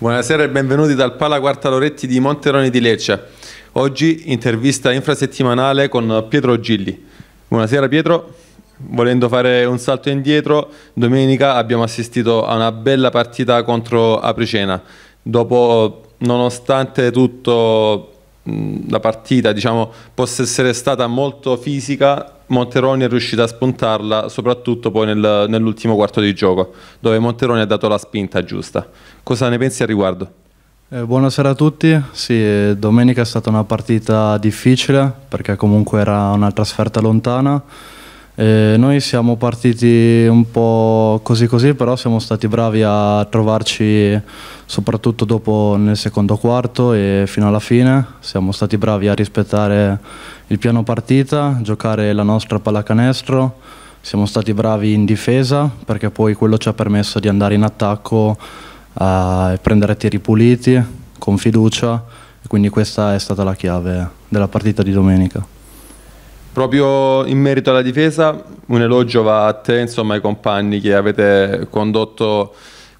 Buonasera e benvenuti dal Pala Quarta Loretti di Monteroni di Lecce. Oggi intervista infrasettimanale con Pietro Gilli. Buonasera Pietro. Volendo fare un salto indietro, domenica abbiamo assistito a una bella partita contro Apricena. Dopo, nonostante tutto, la partita diciamo, possa essere stata molto fisica, Monteroni è riuscito a spuntarla soprattutto poi nel, nell'ultimo quarto di gioco, dove Monteroni ha dato la spinta giusta. Cosa ne pensi al riguardo? Eh, buonasera a tutti, sì, eh, domenica è stata una partita difficile perché comunque era una trasferta lontana eh, noi siamo partiti un po' così così, però siamo stati bravi a trovarci soprattutto dopo nel secondo quarto e fino alla fine. Siamo stati bravi a rispettare il piano partita, giocare la nostra pallacanestro. Siamo stati bravi in difesa perché poi quello ci ha permesso di andare in attacco a prendere tiri puliti con fiducia quindi questa è stata la chiave della partita di domenica. Proprio in merito alla difesa, un elogio va a te, insomma, ai compagni che avete condotto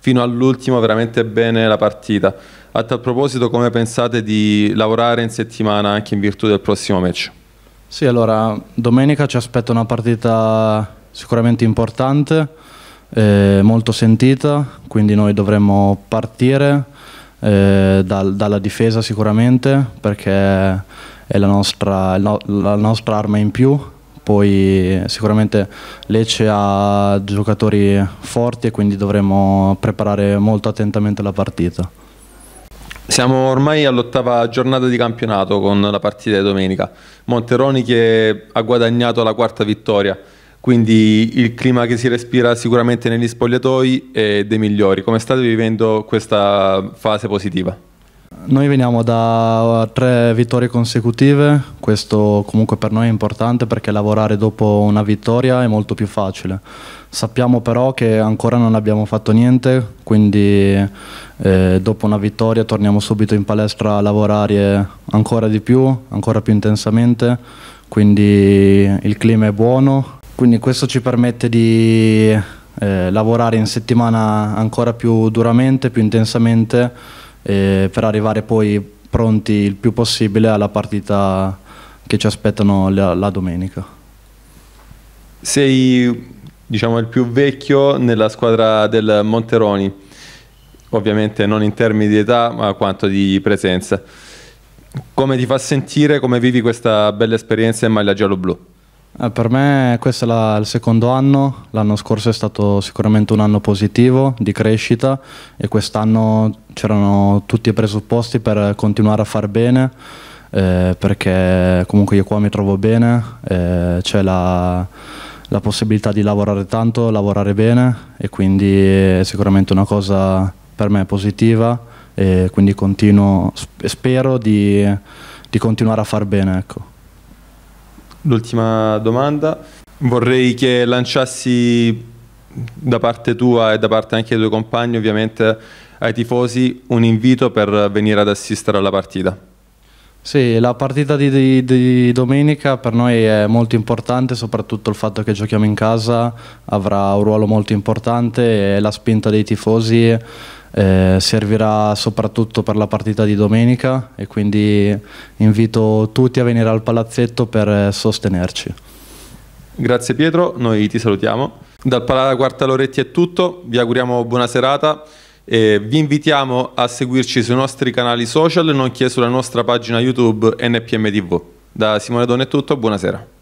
fino all'ultimo veramente bene la partita. A tal proposito, come pensate di lavorare in settimana anche in virtù del prossimo match? Sì, allora, domenica ci aspetta una partita sicuramente importante, eh, molto sentita, quindi noi dovremmo partire eh, dal, dalla difesa sicuramente perché è la nostra, la nostra arma in più poi sicuramente Lecce ha giocatori forti e quindi dovremo preparare molto attentamente la partita. Siamo ormai all'ottava giornata di campionato con la partita di domenica. Monteroni che ha guadagnato la quarta vittoria, quindi il clima che si respira sicuramente negli spogliatoi è dei migliori. Come state vivendo questa fase positiva? Noi veniamo da uh, tre vittorie consecutive, questo comunque per noi è importante perché lavorare dopo una vittoria è molto più facile. Sappiamo però che ancora non abbiamo fatto niente, quindi eh, dopo una vittoria torniamo subito in palestra a lavorare ancora di più, ancora più intensamente, quindi il clima è buono, quindi questo ci permette di eh, lavorare in settimana ancora più duramente, più intensamente eh, per arrivare poi pronti il più possibile alla partita che ci aspettano la, la domenica. Sei diciamo, il più vecchio nella squadra del Monteroni, ovviamente non in termini di età ma quanto di presenza. Come ti fa sentire, come vivi questa bella esperienza in maglia giallo-blu? Eh, per me questo è la, il secondo anno, l'anno scorso è stato sicuramente un anno positivo di crescita e quest'anno c'erano tutti i presupposti per continuare a far bene eh, perché comunque io qua mi trovo bene, eh, c'è la, la possibilità di lavorare tanto, lavorare bene e quindi è sicuramente una cosa per me positiva e quindi continuo, spero di, di continuare a far bene. Ecco l'ultima domanda. Vorrei che lanciassi da parte tua e da parte anche dei tuoi compagni, ovviamente, ai tifosi un invito per venire ad assistere alla partita. Sì, la partita di, di, di, domenica per noi è molto importante, soprattutto il fatto che giochiamo in casa avrà un ruolo molto importante e la spinta dei tifosi eh, servirà soprattutto per la partita di domenica e quindi invito tutti a venire al palazzetto per eh, sostenerci. Grazie Pietro, noi ti salutiamo. Dal Palazzo Quarta Loretti è tutto, vi auguriamo buona serata e vi invitiamo a seguirci sui nostri canali social nonché sulla nostra pagina YouTube NPM TV. Da Simone Don è tutto, buonasera.